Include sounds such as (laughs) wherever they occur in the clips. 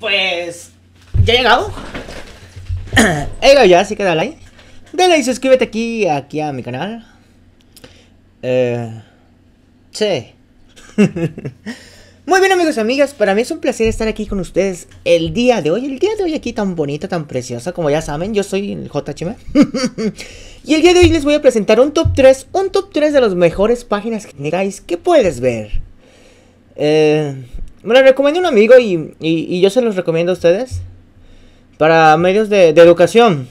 Pues ya he llegado. he llegado (clears throat) ya, así que dale like. Dale y suscríbete aquí, aquí a mi canal. Eh, sí. (laughs) Muy bien amigos y amigas, para mí es un placer estar aquí con ustedes el día de hoy. El día de hoy aquí tan bonito, tan preciosa, como ya saben, yo soy el JHM. (laughs) y el día de hoy les voy a presentar un top 3, un top 3 de las mejores páginas que tengáis que puedes ver. Eh, me lo recomendó un amigo y, yo se los recomiendo a ustedes. Para medios de, educación.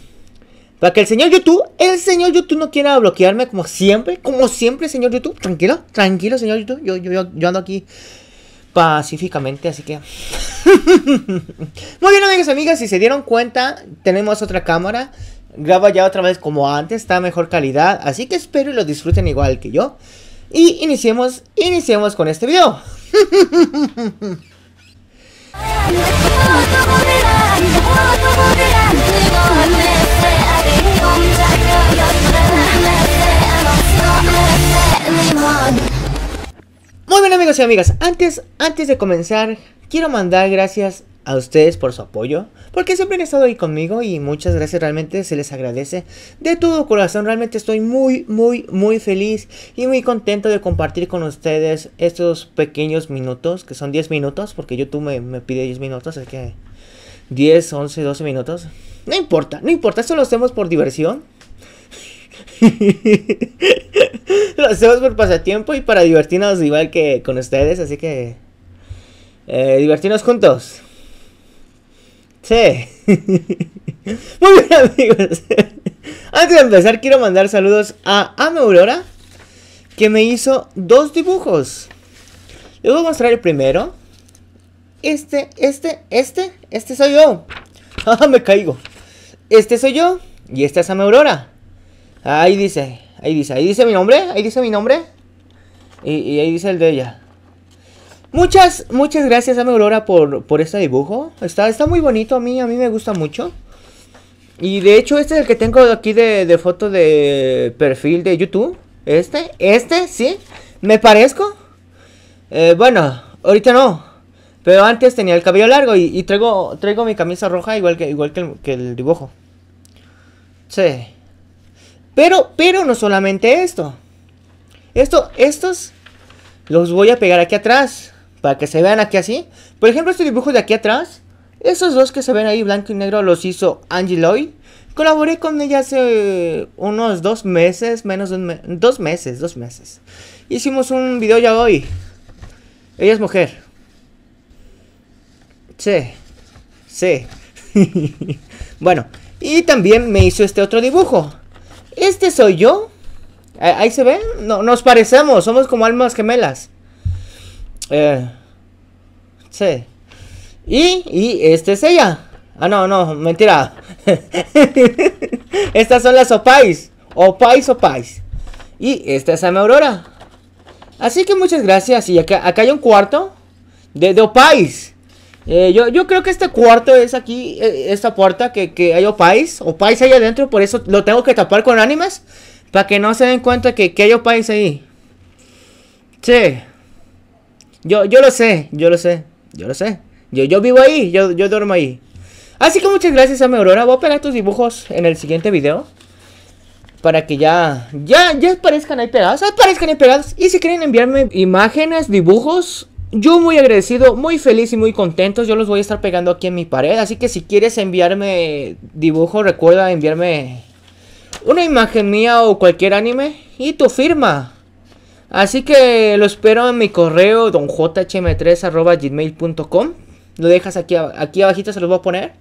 Para que el señor YouTube, el señor YouTube no quiera bloquearme como siempre, como siempre, señor YouTube. Tranquilo, tranquilo, señor YouTube. Yo, yo, ando aquí pacíficamente, así que... (laughs) Muy bien, amigos, amigas, si se dieron cuenta, tenemos otra cámara. Graba ya otra vez como antes, está mejor calidad. Así que espero y lo disfruten igual que yo. Y iniciemos, iniciemos con este video. Muy bien amigos y amigas, antes, antes de comenzar, quiero mandar gracias a ustedes por su apoyo, porque siempre han estado ahí conmigo y muchas gracias, realmente se les agradece de todo corazón, realmente estoy muy, muy, muy feliz y muy contento de compartir con ustedes estos pequeños minutos, que son 10 minutos, porque YouTube me, me pide 10 minutos, así que 10, 11, 12 minutos, no importa, no importa, esto lo hacemos por diversión. (laughs) lo hacemos por pasatiempo y para divertirnos igual que con ustedes, así que eh, divertirnos juntos. Sí. (laughs) Muy bien, amigos. Antes de empezar, quiero mandar saludos a Ame Aurora, que me hizo dos dibujos. Les voy a mostrar el primero. Este, este, este, este soy yo. (laughs) Ah, me caigo. Este soy yo y esta es Ame Aurora. Ahí dice, ahí dice, ahí dice mi nombre, ahí dice mi nombre. y ahí dice el de ella. Muchas, muchas gracias, mi Aurora, por, por este dibujo. Está, está muy bonito a mí, a mí me gusta mucho. Y de hecho, este es el que tengo aquí de, foto de perfil de YouTube. Este, este, sí. ¿Me parezco? Eh, bueno, ahorita no. Pero antes tenía el cabello largo y, traigo, traigo mi camisa roja igual que, igual que, el, dibujo. Sí. Pero, pero no solamente esto. Esto, estos los voy a pegar aquí atrás. Para que se vean aquí así. Por ejemplo, este dibujo de aquí atrás. Esos dos que se ven ahí, blanco y negro, los hizo Angie Lloyd. Colaboré con ella hace unos dos meses, menos de dos meses, dos meses. Hicimos un video ya hoy. Ella es mujer. Sí, sí. (laughs) bueno, y también me hizo este otro dibujo. Este soy yo. Ahí se ve, no, nos parecemos, somos como almas gemelas. Eh, sí. Y, y este es ella. Ah, no, no, mentira. (laughs) Estas son las opais. Opais, opais. Y esta es Ana Aurora. Así que muchas gracias. Y acá, acá hay un cuarto de, opais. Eh, yo, yo, creo que este cuarto es aquí, eh, esta puerta que, que, hay opais. Opais ahí adentro, por eso lo tengo que tapar con ánimas. Para que no se den cuenta que, que hay opais ahí. Sí. Yo, yo lo sé, yo lo sé, yo lo sé. Yo, yo vivo ahí, yo, yo duermo ahí. Así que muchas gracias a mi Aurora. Voy a pegar tus dibujos en el siguiente video. Para que ya, ya, ya aparezcan ahí pegados, aparezcan ahí pegados. Y si quieren enviarme imágenes, dibujos, yo muy agradecido, muy feliz y muy contento. Yo los voy a estar pegando aquí en mi pared. Así que si quieres enviarme dibujos recuerda enviarme una imagen mía o cualquier anime y tu firma. Así que lo espero en mi correo donjhm3.gmail.com. Lo dejas aquí, aquí abajito, se los voy a poner.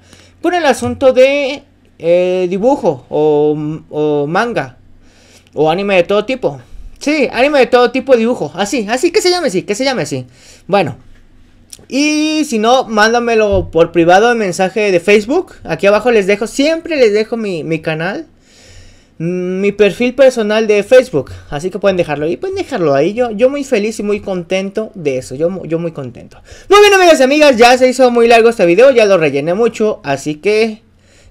Por el asunto de eh, dibujo o, manga o anime de todo tipo. Sí, anime de todo tipo de dibujo. Así, así que se llame así, que se llame así. Bueno. Y si no, mándamelo por privado en mensaje de Facebook. Aquí abajo les dejo, siempre les dejo mi, mi canal. Mm, mi perfil personal de Facebook. Así que pueden dejarlo ahí, pueden dejarlo ahí. Yo, yo muy feliz y muy contento de eso. Yo, yo muy contento. Muy bien, amigas y amigas, ya se hizo muy largo este video, ya lo rellené mucho, así que...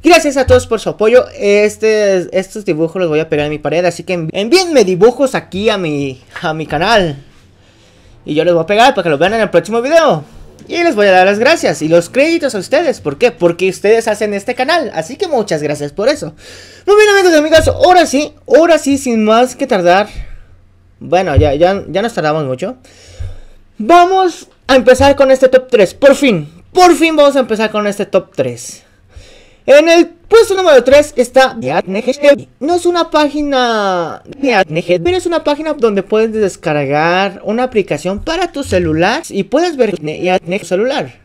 Gracias a todos por su apoyo. Este, estos dibujos los voy a pegar en mi pared, así que envíenme dibujos aquí a mi, a mi canal. Y yo los voy a pegar para que los vean en el próximo video. Y les voy a dar las gracias y los créditos a ustedes. ¿Por qué? Porque ustedes hacen este canal. Así que muchas gracias por eso. Muy bien amigos y amigas, ahora sí, ahora sí, sin más que tardar. Bueno, ya, ya, ya nos tardamos mucho. Vamos a empezar con este top 3. Por fin, por fin vamos a empezar con este top 3. En el Puesto número 3 está No es una página de pero es una página donde puedes descargar una aplicación para tu celular y puedes ver tu celular.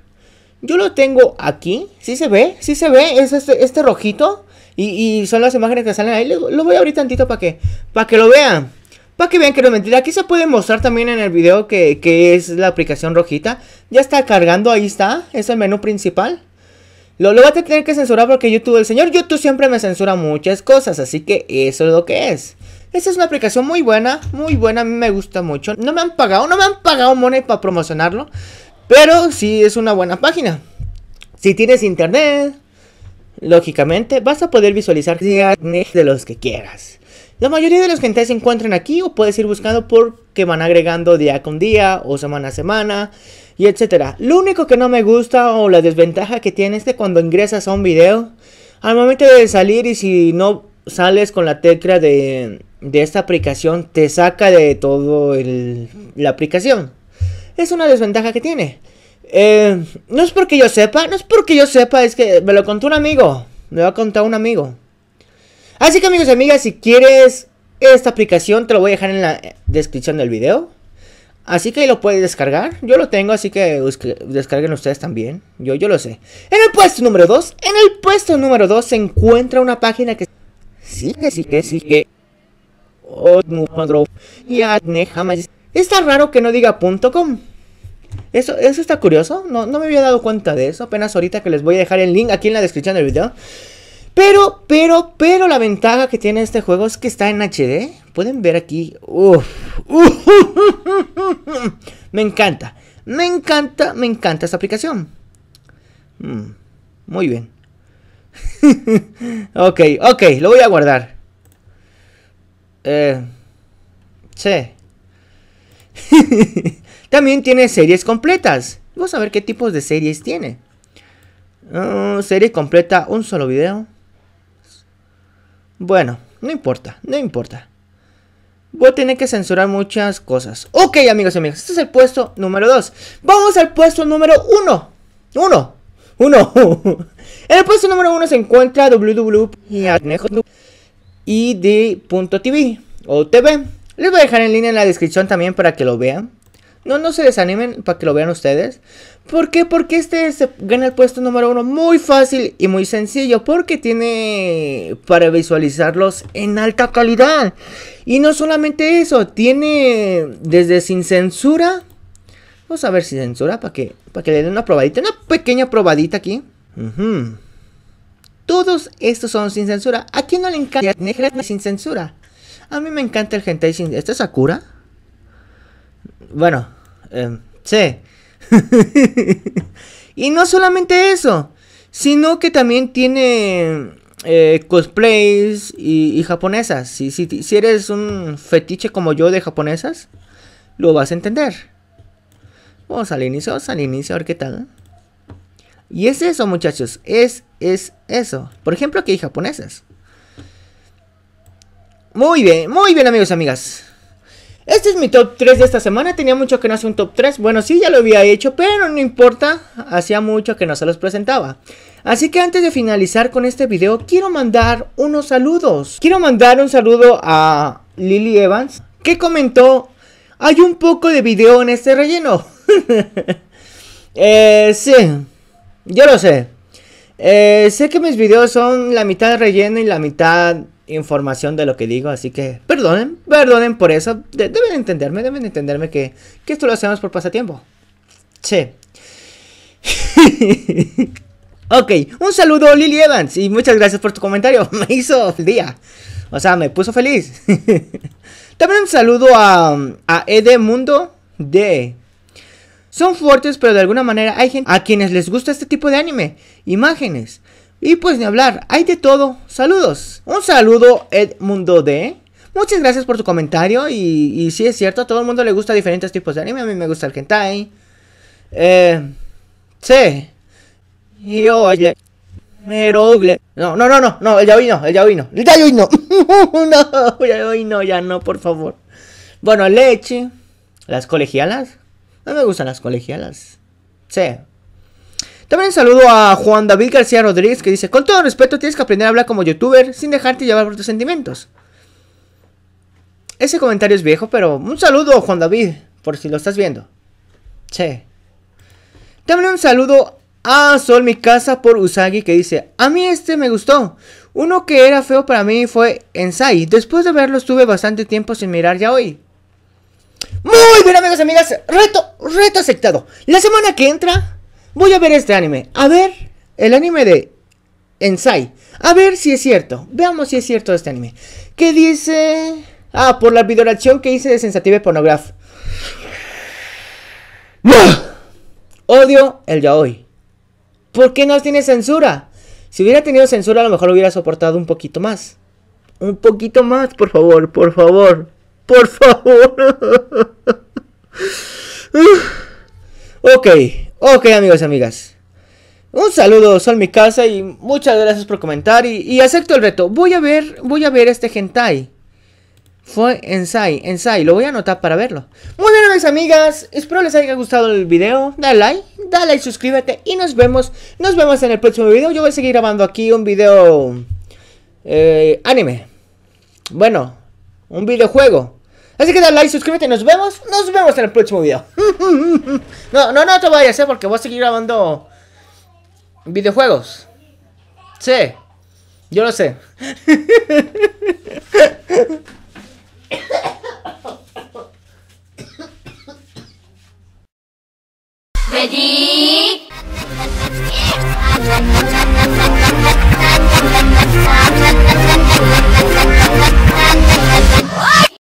Yo lo tengo aquí, ¿Sí se ve, ¿Sí se ve, es este, este rojito y, son las imágenes que salen ahí. Lo, voy a abrir tantito para que, para que lo vean. Para que vean que no es mentira. Aquí se puede mostrar también en el video que, que es la aplicación rojita. Ya está cargando, ahí está, es el menú principal. Lo, lo vas a tener que censurar porque YouTube, el señor YouTube siempre me censura muchas cosas, así que eso es lo que es. Esta es una aplicación muy buena, muy buena, a mí me gusta mucho. No me han pagado, no me han pagado money para promocionarlo, pero sí es una buena página. Si tienes internet, lógicamente vas a poder visualizar de los que quieras. La mayoría de los gente se encuentran aquí o puedes ir buscando porque van agregando día con día o semana a semana y etcétera. Lo único que no me gusta o la desventaja que tiene este cuando ingresas a un video, al momento de salir y si no sales con la tecla de, esta aplicación, te saca de todo el, la aplicación. Es una desventaja que tiene. Eh, no es porque yo sepa, no es porque yo sepa, es que me lo contó un amigo. Me lo contó un amigo. Así que amigos y amigas, si quieres esta aplicación, te lo voy a dejar en la descripción del video. Así que lo puedes descargar. Yo lo tengo, así que descarguen ustedes también. Yo, yo lo sé. En el puesto número 2, en el puesto número 2 se encuentra una página que... Sí, que sí, que sí, que... Está raro que no diga .com. Eso, eso está curioso. No, no me había dado cuenta de eso. Apenas ahorita que les voy a dejar el link aquí en la descripción del video. Pero, pero, pero la ventaja que tiene este juego es que está en HD. Pueden ver aquí. (laughs) me encanta. Me encanta, me encanta esta aplicación. Mm, muy bien. (laughs) ok, ok, lo voy a guardar. Eh, che. (laughs) También tiene series completas. Vamos a ver qué tipos de series tiene. Oh, serie completa, un solo video. Bueno, no importa, no importa. Voy a tener que censurar muchas cosas. Ok, amigos y amigas, este es el puesto número 2. Vamos al puesto número 1. 1. 1. en el puesto número 1 se encuentra www.id.tv o TV. Les voy a dejar el link en la descripción también para que lo vean. No, no se desanimen para que lo vean ustedes. ¿Por qué? Porque este se gana el puesto número uno muy fácil y muy sencillo. Porque tiene para visualizarlos en alta calidad. Y no solamente eso, tiene desde sin censura. Vamos a ver si censura para que, para que le den una probadita. Una pequeña probadita aquí. Todos estos son sin censura. ¿A quién no le encanta el sin censura? A mí me encanta el hentai sin... ¿Esta es Sakura? Bueno, eh, sí. (laughs) y no solamente eso, sino que también tiene eh, cosplays y, japonesas. Si, si, eres un fetiche como yo de japonesas, lo vas a entender. Vamos al inicio, vamos al inicio, a ver qué tal. Y es eso, muchachos, es, es eso. Por ejemplo, aquí hay japonesas. Muy bien, muy bien, amigos y amigas. Este es mi top 3 de esta semana. Tenía mucho que no hacer un top 3. Bueno, sí, ya lo había hecho, pero no importa. Hacía mucho que no se los presentaba. Así que antes de finalizar con este video, quiero mandar unos saludos. Quiero mandar un saludo a Lily Evans, que comentó, hay un poco de video en este relleno. (laughs) eh, sí, yo lo sé. Eh, sé que mis videos son la mitad relleno y la mitad información de lo que digo, así que perdonen, perdonen por eso. deben entenderme, deben entenderme que, que esto lo hacemos por pasatiempo. Che. (laughs) ok, un saludo Lily Evans y muchas gracias por tu comentario, (laughs) me hizo el día. O sea, me puso feliz. (laughs) También un saludo a, a Mundo. De Son fuertes, pero de alguna manera hay gente a quienes les gusta este tipo de anime. Imágenes. Y pues ni hablar, hay de todo. Saludos. Un saludo Edmundo D. Muchas gracias por tu comentario y, si sí es cierto, a todo el mundo le gusta diferentes tipos de anime. A mí me gusta el hentai. Eh, sí. Y oye. Merogle. No, no, no, no, no, el yaoi no, el yaoi no. El yaoi no. (laughs) no, ya no, por favor. Bueno, leche. Las colegialas. No me gustan las colegialas. Sí. También saludo a Juan David García Rodríguez que dice, con todo respeto tienes que aprender a hablar como youtuber sin dejarte llevar por tus sentimientos. Ese comentario es viejo, pero un saludo Juan David, por si lo estás viendo. Che. También un saludo a Sol Mi Casa por Usagi que dice, a mí este me gustó. Uno que era feo para mí fue Ensai. Después de verlo estuve bastante tiempo sin mirar ya hoy. Muy bien amigos y amigas, reto, reto aceptado. La semana que entra Voy a ver este anime. A ver el anime de Ensai. A ver si es cierto. Veamos si es cierto este anime. ¿Qué dice? Ah, por la videoración que hice de Sensative Pornograph. ¡No! Odio el yaoi. ¿Por qué no tiene censura? Si hubiera tenido censura, a lo mejor lo hubiera soportado un poquito más. Un poquito más, por favor, por favor. Por favor. (laughs) (laughs) Ok, ok amigos y amigas. Un saludo, son mi casa y muchas gracias por comentar y, acepto el reto. Voy a ver, voy a ver este hentai. Fue Ensai, Ensai, lo voy a anotar para verlo. Muy bien amigas, espero les haya gustado el video. Dale like, dale like, suscríbete y nos vemos. Nos vemos en el próximo video. Yo voy a seguir grabando aquí un video eh, anime. Bueno, un videojuego. Así que dale like, suscríbete, nos vemos. Nos vemos en el próximo video. (laughs) no, no, no te vayas, hacer eh, Porque voy a seguir grabando videojuegos. Sí, yo lo sé. (laughs) Ready?